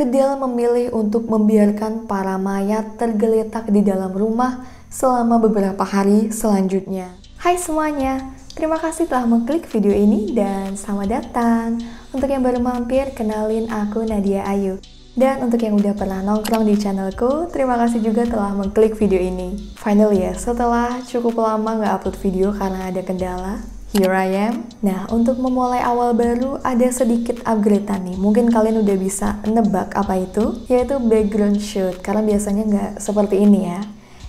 Kedel memilih untuk membiarkan para mayat tergeletak di dalam rumah selama beberapa hari selanjutnya. Hai semuanya, terima kasih telah mengklik video ini dan selamat datang. Untuk yang baru mampir, kenalin aku Nadia Ayu. Dan untuk yang udah pernah nongkrong di channelku, terima kasih juga telah mengklik video ini. Finally ya, setelah cukup lama nggak upload video karena ada kendala, Here I am. Nah, untuk memulai awal baru ada sedikit upgrade nih. Mungkin kalian udah bisa nebak apa itu, yaitu background shoot karena biasanya nggak seperti ini ya.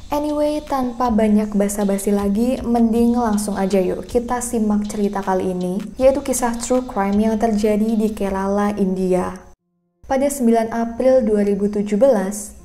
Anyway, tanpa banyak basa-basi lagi, mending langsung aja yuk kita simak cerita kali ini, yaitu kisah true crime yang terjadi di Kerala, India. Pada 9 April 2017,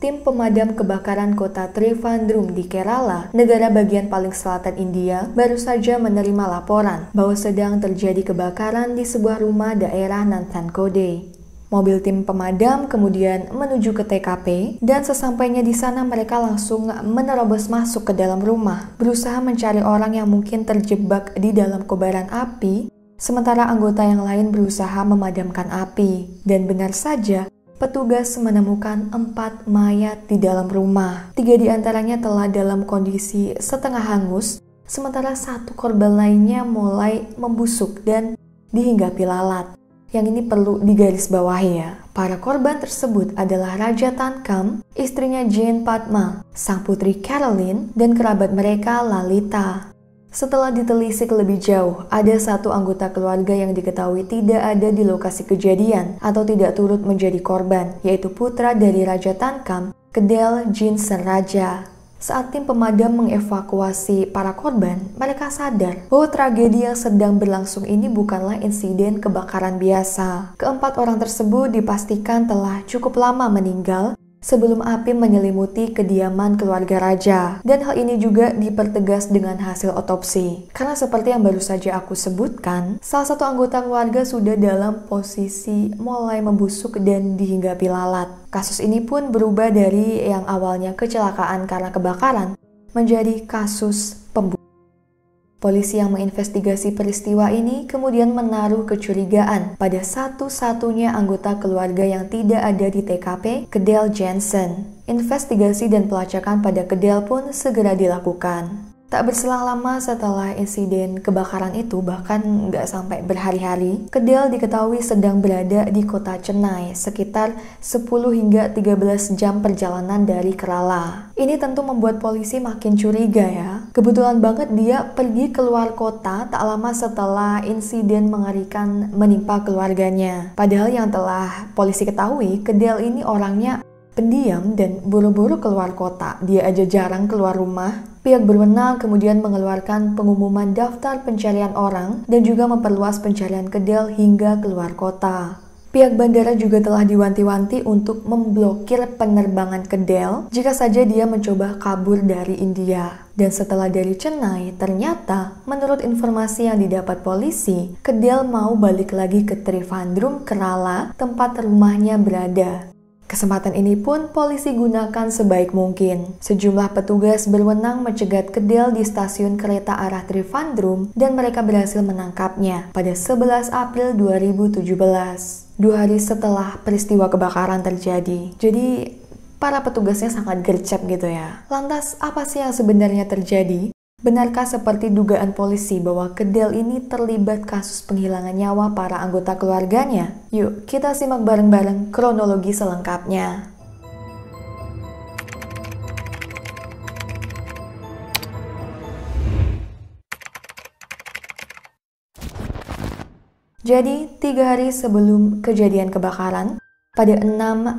tim pemadam kebakaran kota Trivandrum di Kerala, negara bagian paling selatan India, baru saja menerima laporan bahwa sedang terjadi kebakaran di sebuah rumah daerah Nantankode. Mobil tim pemadam kemudian menuju ke TKP dan sesampainya di sana mereka langsung menerobos masuk ke dalam rumah, berusaha mencari orang yang mungkin terjebak di dalam kobaran api Sementara anggota yang lain berusaha memadamkan api, dan benar saja petugas menemukan empat mayat di dalam rumah. Tiga di antaranya telah dalam kondisi setengah hangus, sementara satu korban lainnya mulai membusuk dan dihinggapi lalat. Yang ini perlu digarisbawahi ya. Para korban tersebut adalah Raja Tankam, istrinya Jane Padma, sang putri Caroline, dan kerabat mereka Lalita. Setelah ditelisik lebih jauh, ada satu anggota keluarga yang diketahui tidak ada di lokasi kejadian atau tidak turut menjadi korban, yaitu putra dari Raja Tankam, Kedel Jin Seraja. Saat tim pemadam mengevakuasi para korban, mereka sadar bahwa tragedi yang sedang berlangsung ini bukanlah insiden kebakaran biasa. Keempat orang tersebut dipastikan telah cukup lama meninggal sebelum api menyelimuti kediaman keluarga raja. Dan hal ini juga dipertegas dengan hasil otopsi. Karena seperti yang baru saja aku sebutkan, salah satu anggota keluarga sudah dalam posisi mulai membusuk dan dihinggapi lalat. Kasus ini pun berubah dari yang awalnya kecelakaan karena kebakaran menjadi kasus Polisi yang menginvestigasi peristiwa ini kemudian menaruh kecurigaan pada satu-satunya anggota keluarga yang tidak ada di TKP, Kedel Jensen. Investigasi dan pelacakan pada Kedel pun segera dilakukan. Tak berselang lama setelah insiden kebakaran itu, bahkan nggak sampai berhari-hari, Kedel diketahui sedang berada di kota Chennai, sekitar 10 hingga 13 jam perjalanan dari Kerala. Ini tentu membuat polisi makin curiga ya. Kebetulan banget dia pergi keluar kota tak lama setelah insiden mengerikan menimpa keluarganya. Padahal yang telah polisi ketahui, Kedel ini orangnya pendiam dan buru-buru keluar kota. Dia aja jarang keluar rumah Pihak berwenang kemudian mengeluarkan pengumuman daftar pencarian orang dan juga memperluas pencarian kedel hingga keluar kota. Pihak bandara juga telah diwanti-wanti untuk memblokir penerbangan kedel jika saja dia mencoba kabur dari India. Dan setelah dari Chennai, ternyata menurut informasi yang didapat polisi, kedel mau balik lagi ke Trivandrum, Kerala, tempat rumahnya berada. Kesempatan ini pun polisi gunakan sebaik mungkin. Sejumlah petugas berwenang mencegat kedel di stasiun kereta arah Trivandrum dan mereka berhasil menangkapnya pada 11 April 2017. Dua hari setelah peristiwa kebakaran terjadi. Jadi para petugasnya sangat gercep gitu ya. Lantas apa sih yang sebenarnya terjadi? Benarkah seperti dugaan polisi bahwa Kedel ini terlibat kasus penghilangan nyawa para anggota keluarganya? Yuk, kita simak bareng-bareng kronologi selengkapnya. Jadi, tiga hari sebelum kejadian kebakaran, pada 6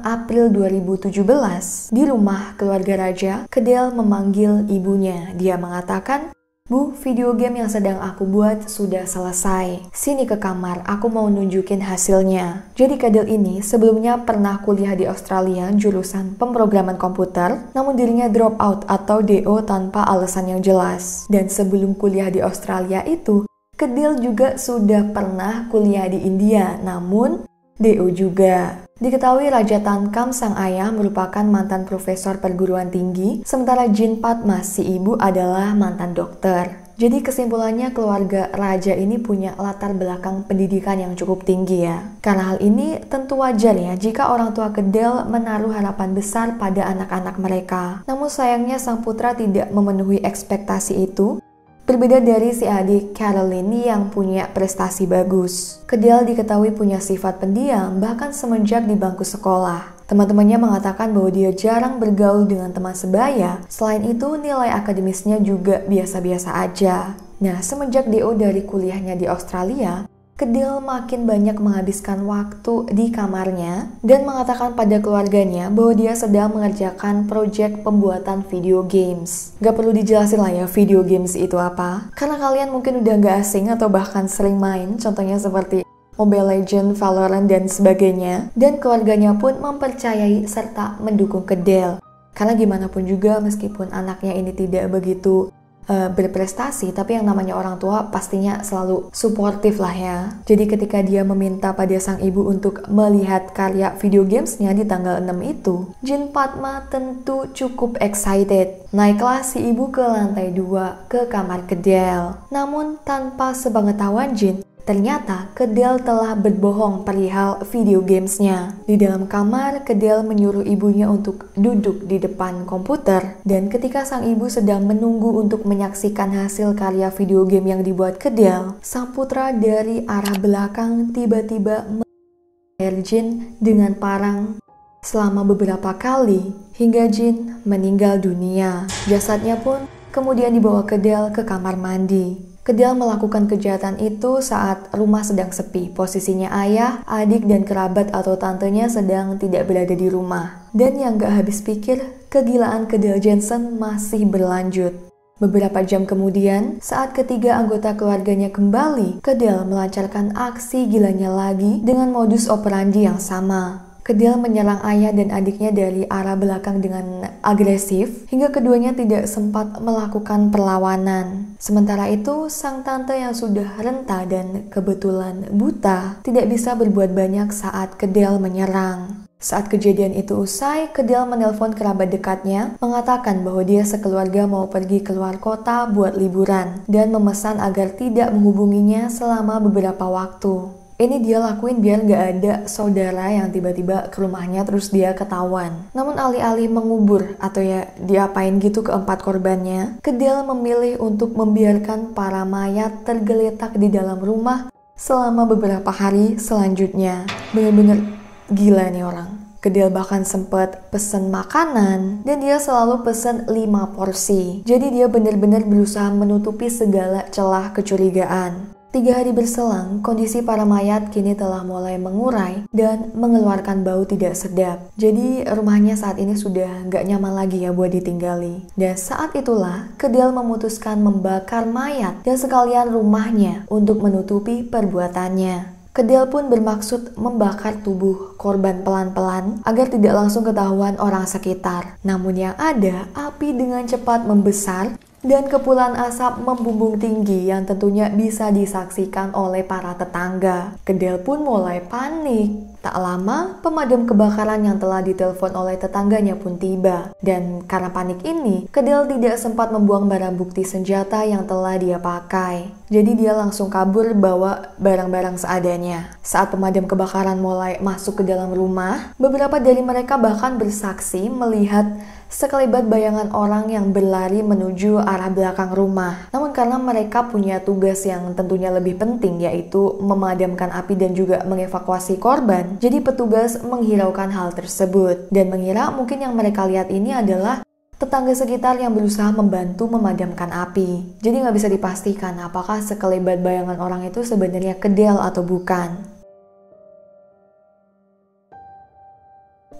April 2017, di rumah keluarga raja, Kedel memanggil ibunya. Dia mengatakan, Bu, video game yang sedang aku buat sudah selesai. Sini ke kamar, aku mau nunjukin hasilnya. Jadi Kedel ini sebelumnya pernah kuliah di Australia jurusan pemrograman komputer, namun dirinya drop out atau DO tanpa alasan yang jelas. Dan sebelum kuliah di Australia itu, Kedil juga sudah pernah kuliah di India, namun DO juga. Diketahui Raja Tankam sang ayah merupakan mantan profesor perguruan tinggi, sementara Jin Padma si ibu adalah mantan dokter. Jadi kesimpulannya keluarga raja ini punya latar belakang pendidikan yang cukup tinggi ya. Karena hal ini tentu wajar ya jika orang tua Kedel menaruh harapan besar pada anak-anak mereka. Namun sayangnya sang putra tidak memenuhi ekspektasi itu Berbeda dari si adik Caroline yang punya prestasi bagus. Kedial diketahui punya sifat pendiam bahkan semenjak di bangku sekolah. Teman-temannya mengatakan bahwa dia jarang bergaul dengan teman sebaya. Selain itu, nilai akademisnya juga biasa-biasa aja. Nah, semenjak DO dari kuliahnya di Australia, Kedil makin banyak menghabiskan waktu di kamarnya dan mengatakan pada keluarganya bahwa dia sedang mengerjakan proyek pembuatan video games. Gak perlu dijelasin lah ya video games itu apa, karena kalian mungkin udah gak asing atau bahkan sering main, contohnya seperti Mobile Legends, Valorant, dan sebagainya. Dan keluarganya pun mempercayai serta mendukung Kedel. Karena gimana pun juga meskipun anaknya ini tidak begitu uh, berprestasi, tapi yang namanya orang tua pastinya selalu suportif lah ya. Jadi ketika dia meminta pada sang ibu untuk melihat karya video gamesnya di tanggal 6 itu, Jin Padma tentu cukup excited. Naiklah si ibu ke lantai 2 ke kamar kedel. Namun tanpa sepengetahuan Jin, Ternyata Kedel telah berbohong perihal video gamesnya. Di dalam kamar, Kedel menyuruh ibunya untuk duduk di depan komputer dan ketika sang ibu sedang menunggu untuk menyaksikan hasil karya video game yang dibuat Kedel, sang putra dari arah belakang tiba-tiba menyerang Jin dengan parang selama beberapa kali hingga Jin meninggal dunia. Jasadnya pun kemudian dibawa ke Del ke kamar mandi. Kedel melakukan kejahatan itu saat rumah sedang sepi. Posisinya ayah, adik, dan kerabat atau tantenya sedang tidak berada di rumah. Dan yang gak habis pikir, kegilaan Kedel Jensen masih berlanjut. Beberapa jam kemudian, saat ketiga anggota keluarganya kembali, Kedel melancarkan aksi gilanya lagi dengan modus operandi yang sama. Kedil menyerang ayah dan adiknya dari arah belakang dengan agresif hingga keduanya tidak sempat melakukan perlawanan. Sementara itu, sang tante yang sudah renta dan kebetulan buta tidak bisa berbuat banyak saat Kedil menyerang. Saat kejadian itu usai, Kedil menelpon kerabat dekatnya, mengatakan bahwa dia sekeluarga mau pergi keluar kota buat liburan, dan memesan agar tidak menghubunginya selama beberapa waktu ini dia lakuin biar gak ada saudara yang tiba-tiba ke rumahnya terus dia ketahuan. Namun alih-alih mengubur atau ya diapain gitu keempat korbannya, Kedel memilih untuk membiarkan para mayat tergeletak di dalam rumah selama beberapa hari selanjutnya. Bener-bener gila nih orang. Kedel bahkan sempet pesen makanan dan dia selalu pesen 5 porsi. Jadi dia bener-bener berusaha menutupi segala celah kecurigaan. Tiga hari berselang, kondisi para mayat kini telah mulai mengurai dan mengeluarkan bau tidak sedap. Jadi rumahnya saat ini sudah nggak nyaman lagi ya buat ditinggali. Dan saat itulah, Kedel memutuskan membakar mayat dan sekalian rumahnya untuk menutupi perbuatannya. Kedel pun bermaksud membakar tubuh korban pelan-pelan agar tidak langsung ketahuan orang sekitar. Namun yang ada, api dengan cepat membesar dan kepulan asap membumbung tinggi yang tentunya bisa disaksikan oleh para tetangga. Kedel pun mulai panik Tak lama, pemadam kebakaran yang telah ditelepon oleh tetangganya pun tiba. Dan karena panik ini, Kedel tidak sempat membuang barang bukti senjata yang telah dia pakai. Jadi dia langsung kabur bawa barang-barang seadanya. Saat pemadam kebakaran mulai masuk ke dalam rumah, beberapa dari mereka bahkan bersaksi melihat sekelebat bayangan orang yang berlari menuju arah belakang rumah. Namun karena mereka punya tugas yang tentunya lebih penting yaitu memadamkan api dan juga mengevakuasi korban, jadi petugas menghiraukan hal tersebut dan mengira mungkin yang mereka lihat ini adalah tetangga sekitar yang berusaha membantu memadamkan api. Jadi nggak bisa dipastikan apakah sekelebat bayangan orang itu sebenarnya kedel atau bukan.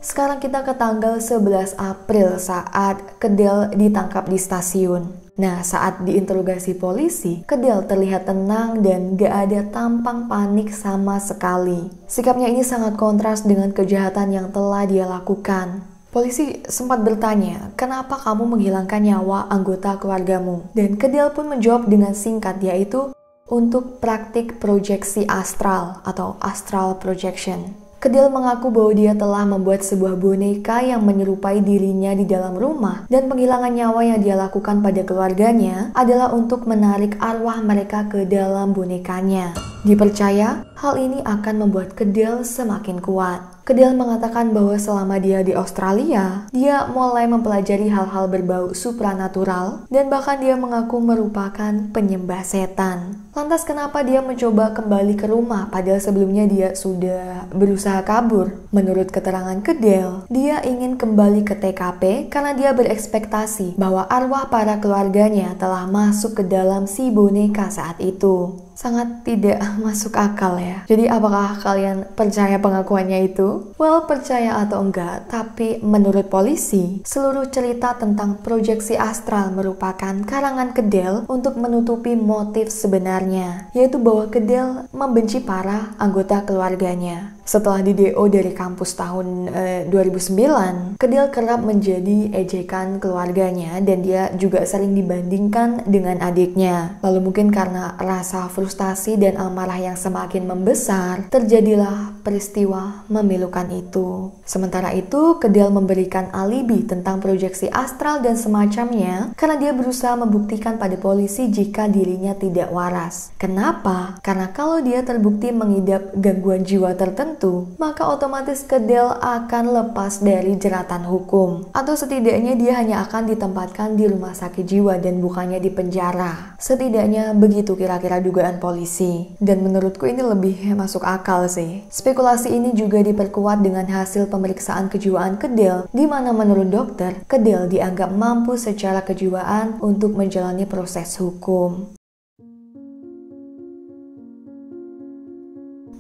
Sekarang kita ke tanggal 11 April saat Kedel ditangkap di stasiun. Nah, saat diinterogasi polisi, Kedel terlihat tenang dan gak ada tampang panik sama sekali. Sikapnya ini sangat kontras dengan kejahatan yang telah dia lakukan. Polisi sempat bertanya, kenapa kamu menghilangkan nyawa anggota keluargamu? Dan Kedel pun menjawab dengan singkat, yaitu untuk praktik proyeksi astral atau astral projection. Kedil mengaku bahwa dia telah membuat sebuah boneka yang menyerupai dirinya di dalam rumah dan penghilangan nyawa yang dia lakukan pada keluarganya adalah untuk menarik arwah mereka ke dalam bonekanya. Dipercaya, hal ini akan membuat Kedil semakin kuat. Kedil mengatakan bahwa selama dia di Australia, dia mulai mempelajari hal-hal berbau supranatural dan bahkan dia mengaku merupakan penyembah setan. Lantas kenapa dia mencoba kembali ke rumah padahal sebelumnya dia sudah berusaha kabur? Menurut keterangan Kedel, dia ingin kembali ke TKP karena dia berekspektasi bahwa arwah para keluarganya telah masuk ke dalam si boneka saat itu sangat tidak masuk akal ya. Jadi apakah kalian percaya pengakuannya itu? Well, percaya atau enggak, tapi menurut polisi, seluruh cerita tentang proyeksi astral merupakan karangan Kedel untuk menutupi motif sebenarnya, yaitu bahwa Kedel membenci para anggota keluarganya. Setelah di DO dari kampus tahun eh, 2009, Kedil kerap menjadi ejekan keluarganya dan dia juga sering dibandingkan dengan adiknya. Lalu mungkin karena rasa frustasi dan amarah yang semakin membesar, terjadilah peristiwa memilukan itu. Sementara itu, Kedil memberikan alibi tentang proyeksi astral dan semacamnya karena dia berusaha membuktikan pada polisi jika dirinya tidak waras. Kenapa? Karena kalau dia terbukti mengidap gangguan jiwa tertentu, tertentu, maka otomatis Kedel akan lepas dari jeratan hukum. Atau setidaknya dia hanya akan ditempatkan di rumah sakit jiwa dan bukannya di penjara. Setidaknya begitu kira-kira dugaan polisi. Dan menurutku ini lebih masuk akal sih. Spekulasi ini juga diperkuat dengan hasil pemeriksaan kejiwaan Kedel, di mana menurut dokter, Kedel dianggap mampu secara kejiwaan untuk menjalani proses hukum.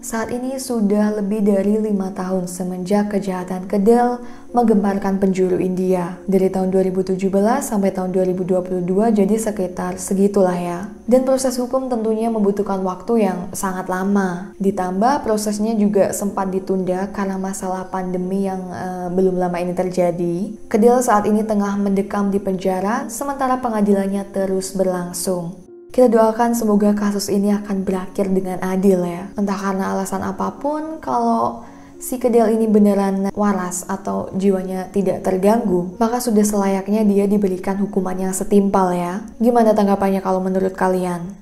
saat ini sudah lebih dari lima tahun semenjak kejahatan Kedel menggemparkan penjuru India. Dari tahun 2017 sampai tahun 2022 jadi sekitar segitulah ya. Dan proses hukum tentunya membutuhkan waktu yang sangat lama. Ditambah prosesnya juga sempat ditunda karena masalah pandemi yang uh, belum lama ini terjadi. Kedel saat ini tengah mendekam di penjara sementara pengadilannya terus berlangsung. Kita doakan semoga kasus ini akan berakhir dengan adil ya. Entah karena alasan apapun, kalau si kedel ini beneran waras atau jiwanya tidak terganggu, maka sudah selayaknya dia diberikan hukuman yang setimpal ya. Gimana tanggapannya kalau menurut kalian?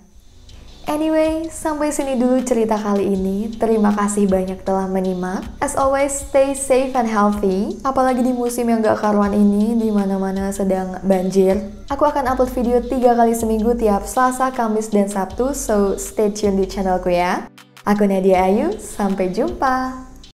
Anyway, sampai sini dulu cerita kali ini. Terima kasih banyak telah menyimak. As always, stay safe and healthy. Apalagi di musim yang gak karuan ini, di mana-mana sedang banjir. Aku akan upload video 3 kali seminggu tiap Selasa, Kamis, dan Sabtu, so stay tune di channelku ya. Aku Nadia Ayu, sampai jumpa!